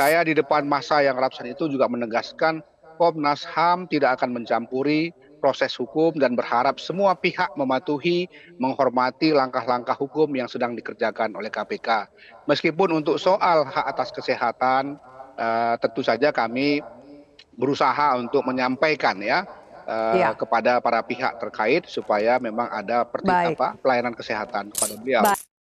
Saya di depan masa yang ratusan itu juga menegaskan Komnas HAM tidak akan mencampuri proses hukum dan berharap semua pihak mematuhi, menghormati langkah-langkah hukum yang sedang dikerjakan oleh KPK. Meskipun untuk soal hak atas kesehatan, eh, tentu saja kami berusaha untuk menyampaikan ya, eh, ya. kepada para pihak terkait supaya memang ada apa, pelayanan kesehatan kepada beliau. Baik.